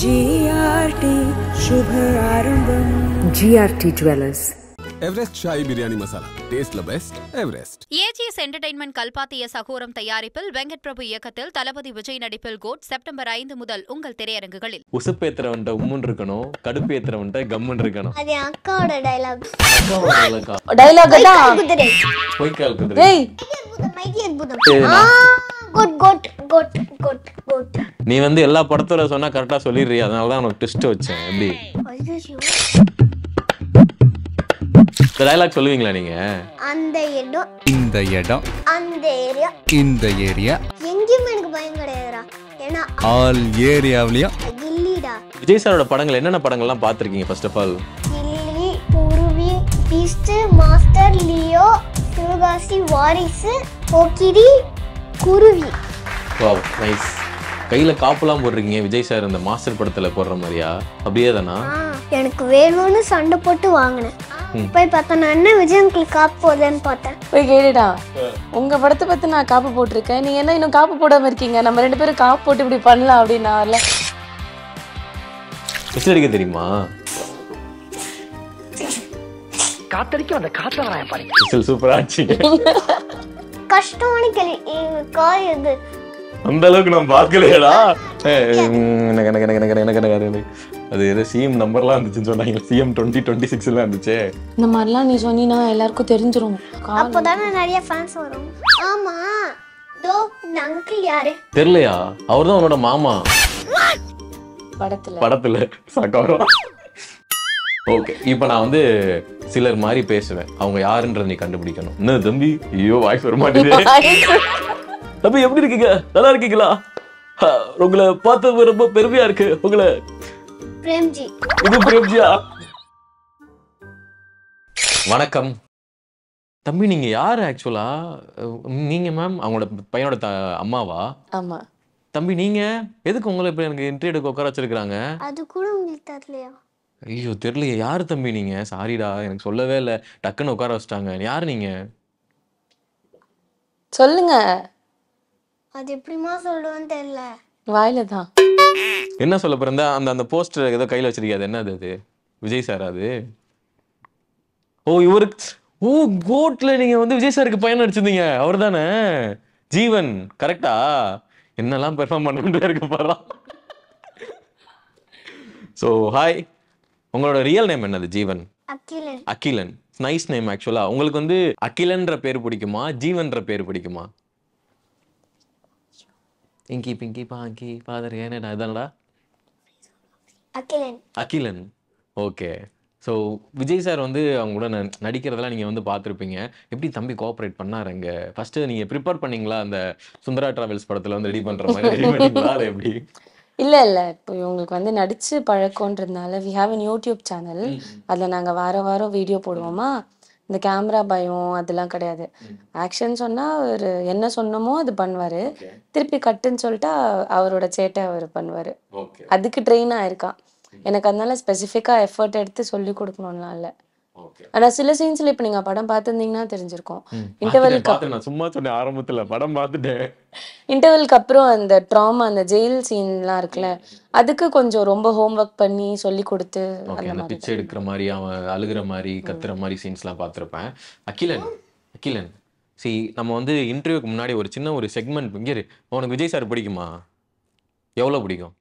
GRT சுப ஆரம்பம் GRT jewellers biryani masala AGS entertainment கல்பாத்திய சகோரம் தயாரிப்பில் வெங்கட் பிரபு இயக்கத்தில் தளபதி விஜய் நடிப்பில் கோட் செப்டம்பர் ஐந்து முதல் உங்கள் திரையரங்குகளில் உசுப்பேத்துறவன்ட்ட உம்முன் இருக்கணும் கடுப்பேத்துறவன்ட்ட கம்முன் இருக்கணும் அது அக்காவோட டைலாக் டைலாக் தான் குதிரை குட் குட் நீ வந்து எல்லா படத்துல சொன்னா கரெக்டா சொல்லிடுறியா அதனால தான் உனக்கு டிஸ்ட் வச்சேன் எப்படி இந்த டயலாக் சொல்லுவீங்களா நீங்க அந்த இடம் இந்த இடம் அந்த ஏரியா இந்த ஏரியா எங்கேயுமே எனக்கு பயம் கிடையாதுரா ஏன்னா ஆல் ஏரியாவிலயும் கில்லிடா விஜய் சாரோட படங்கள் என்னென்ன படங்கள்லாம் பார்த்துருக்கீங்க ஃபர்ஸ்ட் ஆஃப் ஆல் கில்லி குருவி பீஸ்ட் மாஸ்டர் லியோ சிவகாசி வாரிசு ஓகிரி குருவி வா நைஸ் கையில காப்புலாம் போடுறீங்க விஜய் சார் இந்த மாஸ்டர் படத்துல போடுற மாதிரியா அப்படியே தானா எனக்கு வேணும்னு சண்டை போட்டு வாங்கினேன் போய் பார்த்தா நான் என்ன விஜய் அங்கிள் காப்பு போதேன்னு பார்த்தேன் போய் கேடுடா உங்க படத்தை பத்தி நான் காப்பு போட்டிருக்கேன் நீங்க என்ன இன்னும் காப்பு போடாம இருக்கீங்க நம்ம ரெண்டு பேரும் காப்பு போட்டு இப்படி பண்ணலாம் அப்படின்னா இல்ல அடிக்க தெரியுமா காத்தடிக்கும் அந்த காத்த வராயன் பாருங்க சூப்பரா ஆச்சு கஷ்டமான காரியம் அந்த அளவுக்கு நான் பார்க்கலையடா எனக்கு எனக்கு எனக்கு எனக்கு எனக்கு எனக்கு அது ஏதோ சிஎம் நம்பர்லாம் இருந்துச்சுன்னு சொன்னாங்க சிஎம் டுவெண்ட்டி டுவெண்ட்டி சிக்ஸ்லாம் இருந்துச்சு இந்த மாதிரிலாம் நீ சொன்னினா எல்லாருக்கும் தெரிஞ்சிரும் அப்போ தானே நிறைய ஃபேன்ஸ் வரும் ஆமா தோ அங்கிள் யாரு தெரியலையா அவர் தான் உன்னோட மாமா படத்துல படத்துல சக்கரம் ஓகே இப்போ நான் வந்து சிலர் மாதிரி பேசுவேன் அவங்க யாருன்றது நீ கண்டுபிடிக்கணும் என்ன தம்பி ஐயோ வாய்ஸ் வர மாட்டேங்குது தம்பி எப்படி இருக்கீங்க நல்லா இருக்கீங்களா உங்களை பார்த்தது ரொம்ப பெருமையா இருக்கு உங்களை இது பிரேம்ஜியா வணக்கம் தம்பி நீங்க யாரு ஆக்சுவலா நீங்க மேம் அவங்களோட பையனோட அம்மாவா ஆமா தம்பி நீங்க எதுக்கு உங்களை இப்ப எனக்கு இன்டர்வியூ எடுக்க உட்கார வச்சிருக்காங்க அது கூட உங்களுக்கு தெரியலையா ஐயோ தெரியலையே யார் தம்பி நீங்கள் சாரிடா எனக்கு சொல்லவே இல்லை டக்குன்னு உட்கார வச்சிட்டாங்க யார் நீங்கள் சொல்லுங்க அது எப்படிமா சொல்லுவேன்னு தெரியல வாயில தான் என்ன சொல்ல பிறந்த அந்த அந்த போஸ்டர் ஏதோ கையில் வச்சிருக்காது என்ன அது விஜய் சார் அது ஓ இவருக்கு ஓ கோட்ல நீங்க வந்து விஜய் சாருக்கு பயன் அடிச்சிருந்தீங்க அவர் தானே ஜீவன் கரெக்டா என்னெல்லாம் பெர்ஃபார்ம் பண்ணிட்டு இருக்க போறான் ஸோ ஹாய் உங்களோட ரியல் நேம் என்னது ஜீவன் அகிலன் நைஸ் நேம் ஆக்சுவலா உங்களுக்கு வந்து அகிலன்ற பேர் பிடிக்குமா ஜீவன்ற பேர் பிடிக்குமா இங்கி பிங்கி பாங்கி ஃபாதர் ஏனடா இதான்டா Akilan Akilan okay so Vijay sir வந்து அவங்க கூட நடிக்கிறதெல்லாம் நீங்கள் வந்து பார்த்துருப்பீங்க எப்படி தம்பி கோஆப்ரேட் பண்ணாருங்க ஃபஸ்ட்டு நீங்கள் ப்ரிப்பேர் பண்ணீங்களா அந்த சுந்தரா ட்ராவல்ஸ் படத்தில் வந்து ரெடி பண்ணுற மாதிரி ரெடி பண்ணீங்களா எப்படி இல்லை இல்லை இப்போ இவங்களுக்கு வந்து நடித்து பழக்கன்றதுனால we have an YouTube channel அதில் நாங்கள் வார வாரம் வீடியோ போடுவோமா இந்த கேமரா பயம் அதெல்லாம் கிடையாது ஆக்ஷன் சொன்னால் அவர் என்ன சொன்னமோ அது பண்ணுவார் திருப்பி கட்டுன்னு சொல்லிட்டா அவரோட சேட்டை அவர் பண்ணுவார் அதுக்கு ட்ரெயின் ஆயிருக்கான் எனக்கு அதனால ஸ்பெசிஃபிக்காக எஃபர்ட் எடுத்து சொல்லி கொடுக்கணும்லாம் இல்லை ஆனா சில சீன்ஸ்ல இப்ப நீங்க படம் பார்த்திருந்தீங்கன்னா தெரிஞ்சிருக்கும் இன்டர்வெல் நான் சும்மா சொன்னேன் ஆரம்பத்துல படம் பாத்துட்டேன் இன்டர்வெல்க்கு அப்புறம் அந்த ட்ராமா அந்த ஜெயில் சீன்லாம் இருக்குல்ல அதுக்கு கொஞ்சம் ரொம்ப ஹோம் ஒர்க் பண்ணி சொல்லி கொடுத்து அந்த பிச்சை எடுக்கிற மாதிரி அவன் அழுகிற மாதிரி கத்துற மாதிரி சீன்ஸ்லாம் பார்த்துருப்பேன் அகிலன் அகிலன் சி நம்ம வந்து இன்டர்வியூக்கு முன்னாடி ஒரு சின்ன ஒரு செக்மெண்ட் இங்கே உனக்கு விஜய் சார் பிடிக்குமா எவ்வளோ பிடிக்கும்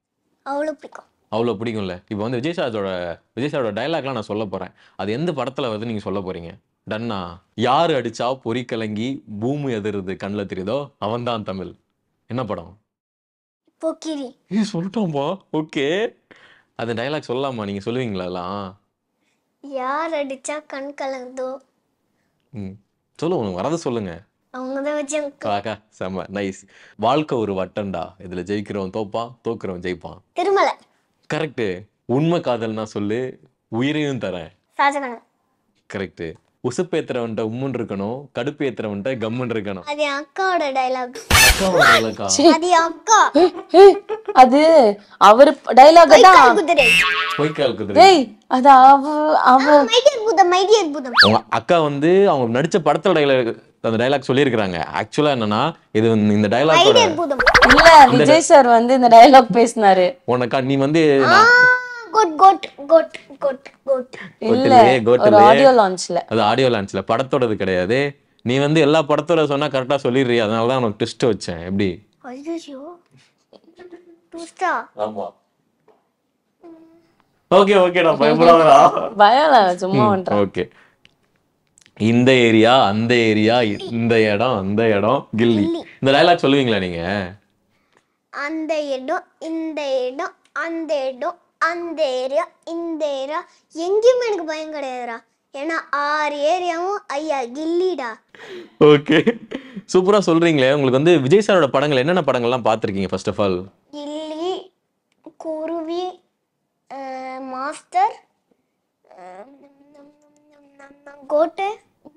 அவ்வளோ பிடிக்கும் அவ்வளோ பிடிக்கும்ல இப்போ வந்து விஜய் சாரோட விஜய் சாரோட டைலாக்லாம் நான் சொல்ல போகிறேன் அது எந்த படத்தில் வந்து நீங்கள் சொல்ல போகிறீங்க டன்னா யார் அடித்தா பொறி கலங்கி பூமி எதிர்றது கண்ணில் தெரியுதோ அவன்தான் தமிழ் என்ன படம் போக்கிரி ஓகே அந்த டைலாக் சொல்லலாமா நீங்க சொல்லுவீங்களாலாம் யார் அடிச்சா கண் கலங்குதோ ம் சொல்லுங்க உனக்கு வரதை சொல்லுங்கள் அவங்க செம்ம நைஸ் வாழ்க்கை ஒரு வட்டண்டா இதுல ஜெயிக்கிறவன் தோப்பான் தோக்குறவன் ஜெயிப்பான் கரெக்டு உண்மை காதல்னா சொல்லு உயிரையும் தரேன் கரெக்டு உசுப்பேத்துறவன்ட்ட உம்முன் இருக்கணும் கடுப்பேத்துறவன்ட்ட கம்முன் இருக்கணும் அது அக்காவோட டைலாக் அக்காவோட அது அக்கா அது அவர் டைலாக் தான் பொய்க்கால் குதிரை டேய் அது அவ அவ மைடியர் பூதம் மைடியர் பூதம் அக்கா வந்து அவங்க நடிச்ச படத்தோட டைலாக் அந்த டைலாக் சொல்லியிருக்காங்க ஆக்சுவலா என்னன்னா இது இந்த டைலாக் இல்ல விஜய் சார் வந்து இந்த டைலாக் பேசினாரு உனக்கா நீ வந்து படத்தோடது கிடையாது நீ வந்து எல்லா படத்தோட சொன்னா கரெக்டா சொல்லிடுறியா அதனால தான் உனக்கு ட்விஸ்ட் வச்சேன் எப்படி ஓகே இந்த ஏரியா அந்த ஏரியா இந்த இடம் அந்த இடம் கில்லி இந்த டயலாக் சொல்லுவீங்களா நீங்க அந்த இடம் இந்த இடம் அந்த இடம் அந்த ஏரியா இந்த ஏரியா எங்கேயுமே எனக்கு பயம் கிடையாதுடா ஏன்னா ஆறு ஏரியாவும் ஐயா கில்லிடா ஓகே சூப்பரா சொல்றீங்களே உங்களுக்கு வந்து விஜய் சாரோட படங்கள் என்னென்ன படங்கள்லாம் பார்த்துருக்கீங்க first of all Ghilli Kuruvi Master GOAT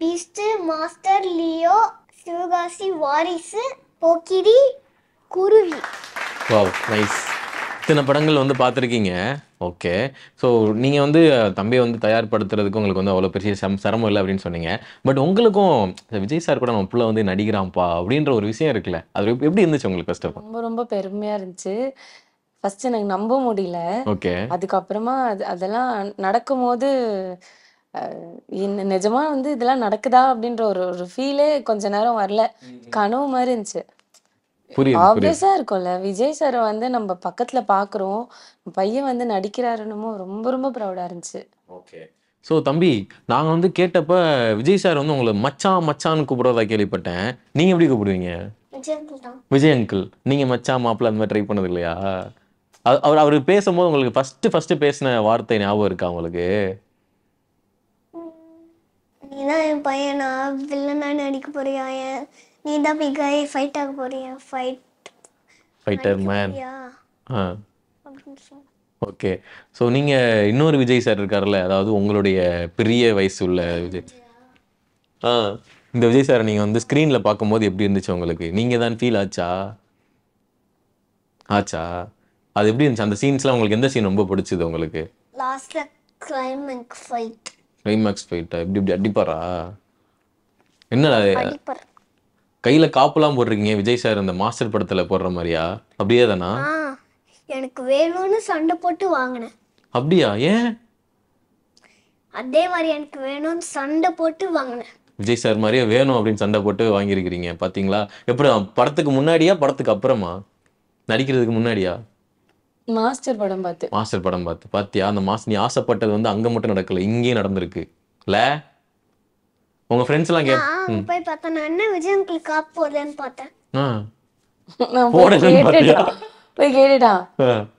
Beast Master Leo Sivakasi Varisu Pokkiri குருவி வாவ் நைஸ் இத்தனை படங்கள் வந்து பார்த்துருக்கீங்க ஓகே ஸோ நீங்கள் வந்து தம்பியை வந்து தயார்படுத்துறதுக்கு உங்களுக்கு வந்து அவ்வளோ பெரிய சம் சிரமம் இல்லை அப்படின்னு சொன்னீங்க பட் உங்களுக்கும் விஜய் சார் கூட நம்ம பிள்ளை வந்து நடிகிறான்ப்பா அப்படின்ற ஒரு விஷயம் இருக்குல்ல அது எப்படி இருந்துச்சு உங்களுக்கு ஃபஸ்ட் ரொம்ப ரொம்ப பெருமையாக இருந்துச்சு ஃபஸ்ட்டு எனக்கு நம்ப முடியல ஓகே அதுக்கப்புறமா அது அதெல்லாம் நடக்கும்போது நிஜமா வந்து இதெல்லாம் நடக்குதா அப்படின்ற ஒரு ஒரு ஃபீலே கொஞ்ச நேரம் வரல கனவு மாதிரி இருந்துச்சு ஆப்வியஸா இருக்கும்ல விஜய் சார் வந்து நம்ம பக்கத்துல பாக்குறோம் பையன் வந்து நடிக்கிறாருன்னு ரொம்ப ரொம்ப ப்ரௌடா இருந்துச்சு ஓகே சோ தம்பி நாங்க வந்து கேட்டப்ப விஜய் சார் வந்து உங்களை மச்சான் மச்சான்னு கூப்பிடுறதா கேள்விப்பட்டேன் நீங்க எப்படி கூப்பிடுவீங்க விஜய் அங்கிள் நீங்க மச்சான் மாப்பிள அந்த மாதிரி ட்ரை பண்ணது இல்லையா அவர் அவர் பேசும்போது உங்களுக்கு ஃபர்ஸ்ட் ஃபர்ஸ்ட் பேசின வார்த்தை ஞாபகம் இருக்கா உங்களுக்கு நீ நீதான் என் பையனா வில்லனா நடிக்க போறியா ஏன் நீ தான் பிக் கை ஃபைட் ஆக போறீங்க ஃபைட் ஃபைட்டர் மேன் ஆ ஓகே ஸோ நீங்கள் இன்னொரு விஜய் சார் இருக்கார்ல அதாவது உங்களுடைய பெரிய வயசு உள்ள விஜய் ஆ இந்த விஜய் சார் நீங்கள் வந்து ஸ்க்ரீனில் பார்க்கும்போது எப்படி இருந்துச்சு உங்களுக்கு நீங்கள் தான் ஃபீல் ஆச்சா ஆச்சா அது எப்படி இருந்துச்சு அந்த சீன்ஸ்லாம் உங்களுக்கு எந்த சீன் ரொம்ப பிடிச்சது உங்களுக்கு லாஸ்ட்ல கிளைமேக்ஸ் ஃபைட் கிளைமேக்ஸ் ஃபைட்டா எப்படி இப்படி அடிப்பாரா என்னடா கையில் காப்புலாம் போடுறீங்க விஜய் சார் அந்த மாஸ்டர் படத்தில் போடுற மாதிரியா அப்படியே தானா எனக்கு வேணும்னு சண்டை போட்டு வாங்கினேன் அப்படியா ஏன் அதே மாதிரி எனக்கு வேணும்னு சண்டை போட்டு வாங்கினேன் விஜய் சார் மாதிரியே வேணும் அப்படின்னு சண்டை போட்டு வாங்கியிருக்கிறீங்க பார்த்தீங்களா எப்படி படத்துக்கு முன்னாடியா படத்துக்கு அப்புறமா நடிக்கிறதுக்கு முன்னாடியா மாஸ்டர் படம் பார்த்து மாஸ்டர் படம் பார்த்து பார்த்தியா அந்த மாஸ்டர் நீ ஆசைப்பட்டது வந்து அங்கே மட்டும் நடக்கல இங்கேயும் நடந்திருக்கு இல்லை உங்க ஃப்ரெண்ட்ஸ் எல்லாம் கேப் போய் பார்த்தா நான் என்ன விஜய் அங்கிள் காப் போடலன்னு பார்த்தேன் நான் போடலன்னு போய் கேட்டுடா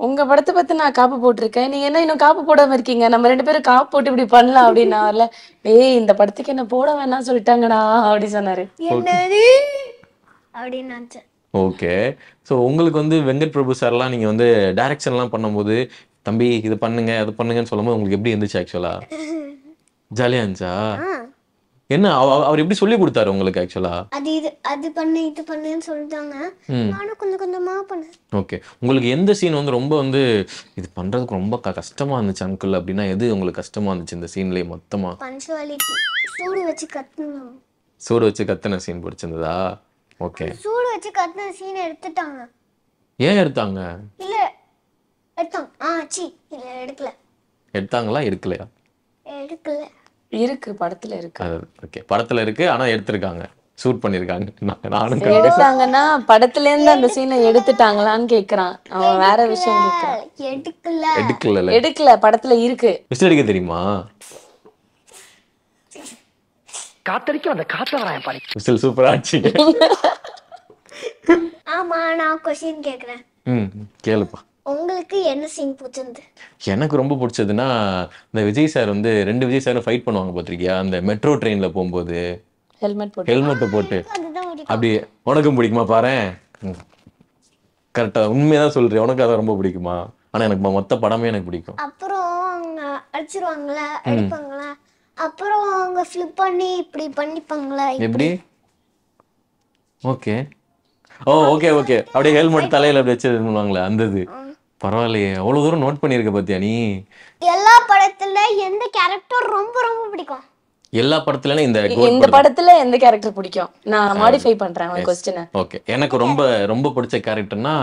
உங்க படத்தை பத்தி நான் காப்பு போட்டிருக்கேன் நீங்க என்ன இன்னும் காப்பு போடாம இருக்கீங்க நம்ம ரெண்டு பேரும் காப்பு போட்டு இப்படி பண்ணலாம் அப்படின்னா ஏய் இந்த படத்துக்கு என்ன போட வேணாம் சொல்லிட்டாங்கடா அப்படி சொன்னாரு அப்படின்னு ஓகே ஸோ உங்களுக்கு வந்து வெங்கட் பிரபு சார்லாம் நீங்கள் வந்து டைரக்ஷன்லாம் பண்ணும்போது தம்பி இது பண்ணுங்க அது பண்ணுங்கன்னு சொல்லும்போது உங்களுக்கு எப்படி இருந்துச்சு ஆக்சுவலா ஜாலியா இருந்துச்சா என்ன அவர் எப்படி சொல்லி கொடுத்தாரு உங்களுக்கு ஆக்சுவலா அது இது அது பண்ணு இது பண்ணுன்னு சொல்லிட்டாங்க நானும் கொஞ்சம் கொஞ்சமா பண்ணேன் ஓகே உங்களுக்கு எந்த சீன் வந்து ரொம்ப வந்து இது பண்றதுக்கு ரொம்ப கஷ்டமா இருந்துச்சு அங்கிள் அப்படின்னா எது உங்களுக்கு கஷ்டமா இருந்துச்சு இந்த சீன்லயே மொத்தமா பஞ்சுவாலிட்டி சூடு வச்சு கத்தணும் சூடு வச்சு கத்தின சீன் பிடிச்சிருந்ததா ஓகே சூடு வச்சு கத்துன சீன் எடுத்துட்டாங்க ஏன் எடுத்தாங்க இல்ல எடுத்தாங்க ஆ சீ இல்ல எடுக்கல எடுத்தாங்களா எடுக்கலையா எடுக்கல இருக்கு படத்துல இருக்கு அது ஓகே படத்துல இருக்கு ஆனா எடுத்திருக்காங்க ஷூட் பண்ணிருக்காங்க நானும் எடுத்தாங்கன்னா படத்துல இருந்து அந்த சீனை எடுத்துட்டாங்களான்னு கேக்குறான் அவன் வேற விஷயம் கேக்குறான் எடுக்கல எடுக்கல எடுக்கல படத்துல இருக்கு மிஸ்டர் எடுக்க தெரியுமா காத்தடிக்கும் அந்த காத்த வராயன் பாரு மிஸ்டர் சூப்பரா ஆச்சு ஆமா நான் क्वेश्चन கேக்குறேன் ம் கேளுப்பா உங்களுக்கு என்ன சீன் பிடிச்சிருந்து எனக்கு ரொம்ப பிடிச்சதுன்னா இந்த விஜய் சார் வந்து ரெண்டு விஜய் சாரும் ஃபைட் பண்ணுவாங்க பார்த்துருக்கியா அந்த மெட்ரோ ட்ரெயினில் போகும்போது ஹெல்மெட் போட்டு ஹெல்மெட்டை போட்டு அப்படி உனக்கும் பிடிக்குமா பாரு கரெக்டா உண்மையாக சொல்றேன் உனக்கு அதான் ரொம்ப பிடிக்குமா ஆனால் எனக்கு மொத்த படமே எனக்கு பிடிக்கும் அப்புறம் அவங்க அப்புறம் அவங்க பண்ணி இப்படி எப்படி ஓகே ஓ ஓகே ஓகே அப்படியே ஹெல்மெட் தலையில அப்படி வச்சு பண்ணுவாங்களே அந்த இது பரவாயில்லையே அவ்வளவு தூரம் நோட் பண்ணியிருக்க பாத்தியா நீ எல்லா படத்துல எந்த கேரக்டர் ரொம்ப ரொம்ப பிடிக்கும் எல்லா படத்துலனா இந்த இந்த படத்துல எந்த கேரக்டர் பிடிக்கும் நான் மாடிஃபை பண்றேன் உன் क्वेश्चन ஓகே எனக்கு ரொம்ப ரொம்ப பிடிச்ச கேரக்டர்னா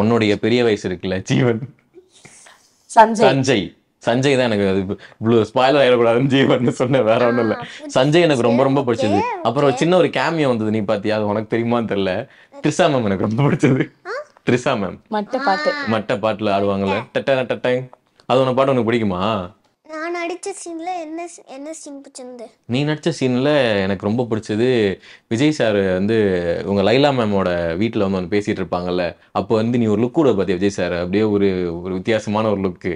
உன்னுடைய பெரிய வயசு இருக்குல்ல ஜீவன் சஞ்சய் சஞ்சய் சஞ்சய் தான் எனக்கு அது இவ்வளோ ஸ்பாயிலர் ஆகிடக்கூடாதுன்னு ஜீவன்னு சொன்னேன் வேற ஒன்றும் இல்லை சஞ்சய் எனக்கு ரொம்ப ரொம்ப பிடிச்சது அப்புறம் சின்ன ஒரு கேமியோ வந்தது நீ பார்த்தியா அது உனக்கு தெரியுமான்னு தெரியல கிறிஸ்டா மேம் எனக்கு ரொம்ப பிடிச்சது த்ரிசா மேம் மட்டை பாட்டு மட்ட பாட்டுல ஆடுவாங்கல்ல டட்டன டட்டங் அது உன பாட்டு உனக்கு பிடிக்குமா நான் நடிச்ச சீன்ல என்ன என்ன சீன் பிடிச்சிருந்து நீ நடிச்ச சீன்ல எனக்கு ரொம்ப பிடிச்சது விஜய் சார் வந்து உங்க லைலா மேமோட வீட்டில் வந்து பேசிட்டு இருப்பாங்கல்ல அப்போ வந்து நீ ஒரு லுக் கூட பார்த்தியா விஜய் சார் அப்படியே ஒரு ஒரு வித்தியாசமான ஒரு லுக்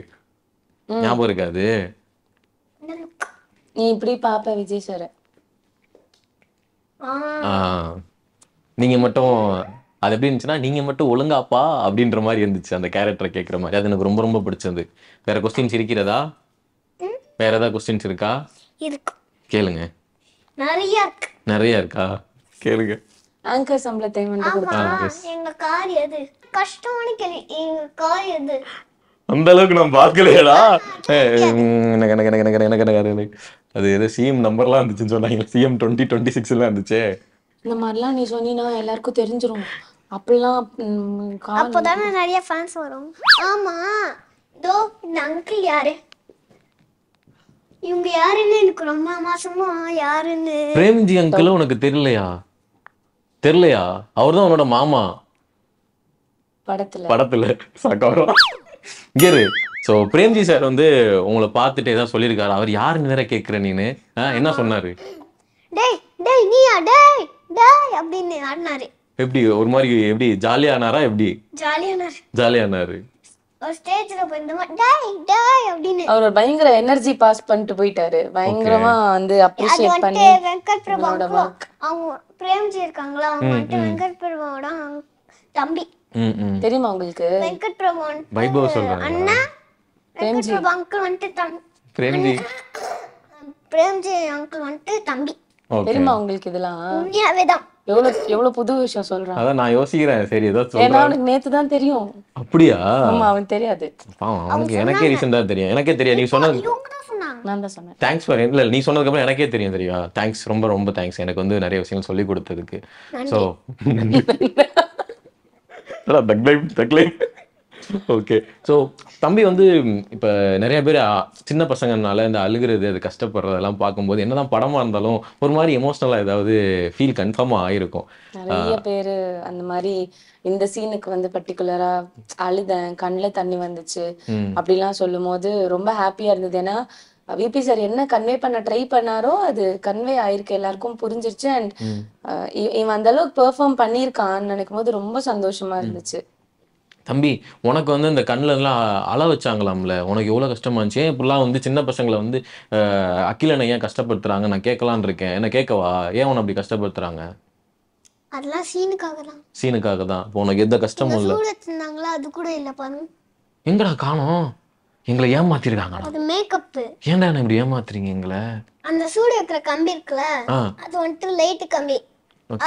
ஞாபகம் இருக்காது நீ இப்படி பாப்ப விஜய் சார் நீங்க மட்டும் அது எப்படி இருந்துச்சுன்னா நீங்கள் மட்டும் ஒழுங்காப்பா அப்படின்ற மாதிரி இருந்துச்சு அந்த கேரக்டரை கேட்குற மாதிரி அது எனக்கு ரொம்ப ரொம்ப பிடிச்சது வேற கொஸ்டின்ஸ் இருக்கிறதா வேற ஏதாவது கொஸ்டின்ஸ் இருக்கா கேளுங்க நிறைய நிறைய இருக்கா கேளுங்க ஆங்கர் சம்பளத்தை எங்க கார் எது கஷ்டமான கேள்வி எங்க கார் எது அந்த அளவுக்கு நான் பார்க்கலையடா எனக்கு எனக்கு எனக்கு எனக்கு எனக்கு எனக்கு அது ஏதோ சிஎம் நம்பர்லாம் இருந்துச்சுன்னு சொன்னாங்க சிஎம் டுவெண்ட்டி டுவெண்ட்டி சிக்ஸ்லாம் இருந்துச்சு இந்த மாதிரிலாம் நீ சொன்னீங்கன்னா எல்லாருக்கும் தெரிஞ்சிடும் அப்படிலாம் அப்போதானே நிறைய ஃபேன்ஸ் வரும் ஆமா தோ இந்த அங்கிள் யாரு இவங்க யாருன்னு எனக்கு ரொம்ப மாசமா யாருன்னு பிரேம்ஜி அங்கிள் உனக்கு தெரியலையா தெரியலையா அவர்தான் உன்னோட மாமா படத்துல படத்துல சக்கரம் கேரு ஸோ பிரேம்ஜி சார் வந்து உங்களை பார்த்துட்டே தான் சொல்லியிருக்காரு அவர் யாருன்னு வேற கேட்குற நீனு என்ன சொன்னாரு டேய் டேய் நீயா டேய் டேய் அப்படின்னு ஆடினாரு எப்படி ஒரு மாதிரி எப்படி ஜாலியானாரா எப்படி ஜாலியானாரு ஜாலியானாரு ஒரு ஸ்டேஜ்ல போயிருந்தோம் டாய் டாய் அப்படின்னு அவர் பயங்கர எனர்ஜி பாஸ் பண்ணிட்டு போயிட்டாரு பயங்கரமா வந்து அப்ரிஷியேட் பண்ணி வெங்கட் பிரபாவுக்கு அவங்க பிரேம்ஜி இருக்காங்களா அவங்க வந்து வெங்கட் பிரபாவோட தம்பி தெரியுமா உங்களுக்கு வெங்கட் பிரபான் வைபவ் சொல்றாங்க அண்ணா பிரேம்ஜி அங்கிள் வந்து தம்பி பிரேம்ஜி பிரேம்ஜி அங்கிள் வந்து தம்பி தெரியுமா உங்களுக்கு இதெல்லாம் உண்மையாவே எவ்வளவு எவ்வளவு புது விஷயம் சொல்றான் அதான் நான் யோசிக்கிறேன் சரி ஏதோ ஏன்னா அவனுக்கு நேத்து தான் தெரியும் அப்படியா ஆமா அவன் தெரியாது பாவம் அவனுக்கு எனக்கே ரீசெண்டா தெரியும் எனக்கே தெரியும் நீ சொன்னது தேங்க்ஸ் ஃபார் இல்ல நீ சொன்னதுக்கு அப்புறம் எனக்கே தெரியும் தெரியா தேங்க்ஸ் ரொம்ப ரொம்ப தேங்க்ஸ் எனக்கு வந்து நிறைய விஷயங்கள் சொல்லி கொடுத்ததுக்கு so tagline tagline okay so தம்பி வந்து இப்போ நிறைய பேர் சின்ன பசங்கனால இந்த அழுகிறது அது கஷ்டப்படுறதெல்லாம் பார்க்கும்போது என்னதான் படமா இருந்தாலும் ஒரு மாதிரி எமோஷனலா ஏதாவது ஃபீல் கன்ஃபார்மா ஆயிருக்கும் நிறைய பேர் அந்த மாதிரி இந்த சீனுக்கு வந்து பர்டிகுலரா அழுதேன் கண்ணில் தண்ணி வந்துச்சு அப்படிலாம் சொல்லும் போது ரொம்ப ஹாப்பியா இருந்தது ஏன்னா விபி சார் என்ன கன்வே பண்ண ட்ரை பண்ணாரோ அது கன்வே ஆயிருக்கு எல்லாருக்கும் புரிஞ்சிருச்சு அண்ட் இவன் அந்த அளவுக்கு பெர்ஃபார்ம் பண்ணியிருக்கான்னு நினைக்கும் போது ரொம்ப சந்தோஷமா இருந்துச்சு தம்பி உனக்கு வந்து இந்த கண்ணிலலாம் அழ வச்சாங்களாம்ல உனக்கு எவ்வளோ கஷ்டமாக இருந்துச்சு ஏன் இப்படிலாம் வந்து சின்ன பசங்களை வந்து அக்கிலனை ஏன் கஷ்டப்படுத்துறாங்க நான் கேட்கலான் இருக்கேன் என்ன கேட்கவா ஏன் உன்னை அப்படி கஷ்டப்படுத்துறாங்க அதெல்லாம் சீனுக்காக தான் சீனுக்காக தான் இப்போ உனக்கு எந்த கஷ்டமும் இல்லை சூழல் அது கூட இல்லை பாருங்க எங்கடா காணோம் எங்களை ஏமாத்திருக்காங்க அது மேக்கப் ஏன்டா இப்படி ஏமாத்துறீங்க எங்களை அந்த சூடு இருக்கிற கம்பி இருக்குல்ல அது வந்துட்டு லைட் கம்பி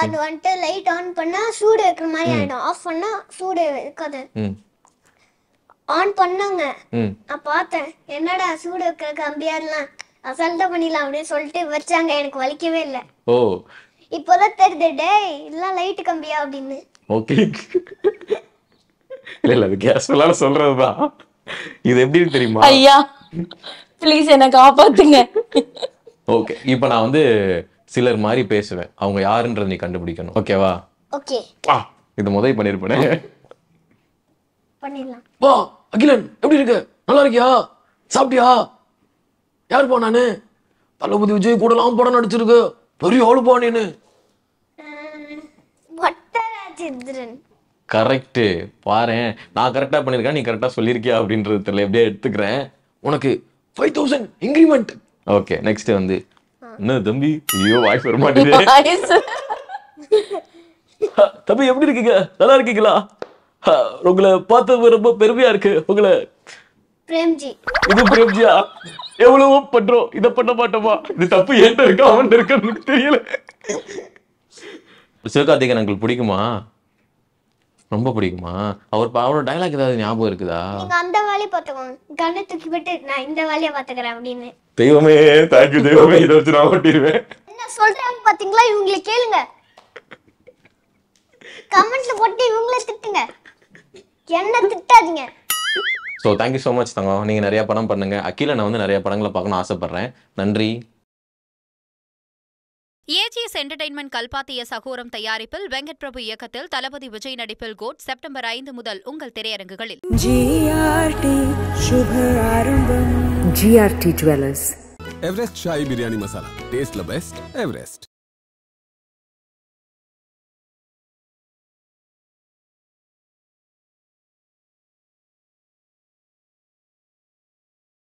அது வந்துட்டு லைட் ஆன் பண்ணா சூடு இருக்கிற மாதிரி ஆயிடும் ஆஃப் பண்ணா சூடு இருக்காது ஆன் பண்ணாங்க நான் பார்த்தேன் என்னடா சூடு கம்பியா எல்லாம் அசல்ட்ட பண்ணிடலாம் அப்படின்னு சொல்லிட்டு வச்சாங்க எனக்கு வலிக்கவே இல்லை ஓ இப்போதான் தெரியுது டேய் இல்ல லைட் கம்பியா அப்படின்னு ஓகே இல்ல இல்ல அது கேஷுவலால சொல்றதுதான் இது எப்படி தெரியுமா ஐயா ப்ளீஸ் என்ன காப்பாத்துங்க ஓகே இப்போ நான் வந்து சிலர் மாதிரி பேசுவேன் அவங்க யாருன்றதை நீ கண்டுபிடிக்கணும் ஓகேவா ஓகே வா இது முதல் பண்ணிருப்பேன் பண்ணிடலாம் வா அகிலன் எப்படி இருக்கு நல்லா இருக்கியா சாப்பிட்டியா யார் போ நானு தளபதி விஜய் கூடலாம் படம் நடிச்சிருக்கு பெரிய போ நீனு ராஜேந்திரன் கரெக்டு பாரு நான் கரெக்டாக பண்ணியிருக்கேன் நீ கரெக்டாக சொல்லியிருக்கியா அப்படின்றதுல எப்படியே எடுத்துக்கிறேன் உனக்கு five thousand increment okay next வந்து என்ன தம்பி ஐயோ வாய்ஸ் வர மாட்டேங்குது தம்பி எப்படி இருக்கீங்க நல்லா இருக்கீங்களா உங்களை பார்த்தது ரொம்ப பெருமையா இருக்கு உங்களை பிரேம்ஜி இது பிரேம்ஜியா எவ்வளவோ பண்றோம் இத பண்ண மாட்டோமா இது தப்பு ஏன் இருக்கா அவன் இருக்கான்னு தெரியல சிவகார்த்திகன் எங்களுக்கு பிடிக்குமா ரொம்ப பிடிக்குமா அவர் அவரோட டைலாக் ஏதாவது ஞாபகம் இருக்குதா அந்த வேலையை பாத்துக்கோங்க கண்ணை தூக்கி விட்டு நான் இந்த வேலையை பாத்துக்கிறேன் அப்படின்னு தெய்வமே தேங்க்யூ தெய்வமே இதை வச்சு நான் ஓட்டிடுவேன் என்ன சொல்றாங்க பாத்தீங்களா இவங்களை கேளுங்க கமெண்ட்ல போட்டு இவங்கள திட்டுங்க என்ன திட்டாதீங்க ஸோ தேங்க்யூ ஸோ மச் தங்கம் நீங்கள் நிறையா படம் பண்ணுங்கள் அக்கீல நான் வந்து நிறைய படங்களை பார்க்கணும்னு ஆசைப்பட்றேன் நன்றி ஏஜிஎஸ் என்டர்டைன்மெண்ட் கல்பாத்திய சகோரம் தயாரிப்பில் வெங்கட் பிரபு இயக்கத்தில் தளபதி விஜய் நடிப்பில் கோட் செப்டம்பர் ஐந்து முதல் உங்கள் திரையரங்குகளில் GRT jewellers Everest Shahi biryani masala டேஸ்ட்ல பெஸ்ட் எவரெஸ்ட்